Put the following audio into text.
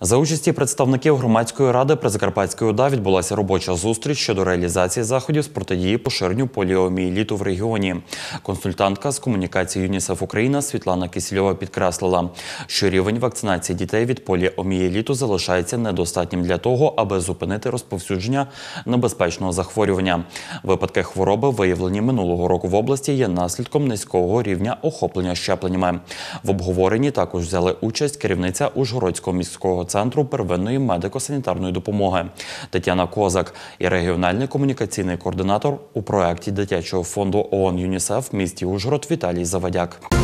За участі представників громадської ради при Призакарпатської ОДА відбулася робоча зустріч щодо реалізації заходів з протидії поширенню поліоміеліту в регіоні. Консультантка з комунікації ЮНІСЕФ Україна Світлана Кисільова підкреслила, що рівень вакцинації дітей від поліоміеліту залишається недостатнім для того, аби зупинити розповсюдження небезпечного захворювання. Випадки хвороби, виявлені минулого року в області, є наслідком низького рівня охоплення щепленнями. В обговоренні також взяли участь керівниця Ужгородського міського центру первинної медико-санітарної допомоги. Тетяна Козак і регіональний комунікаційний координатор у проєкті дитячого фонду ООН ЮНІСЕФ в місті Ужгород Віталій Завадяк.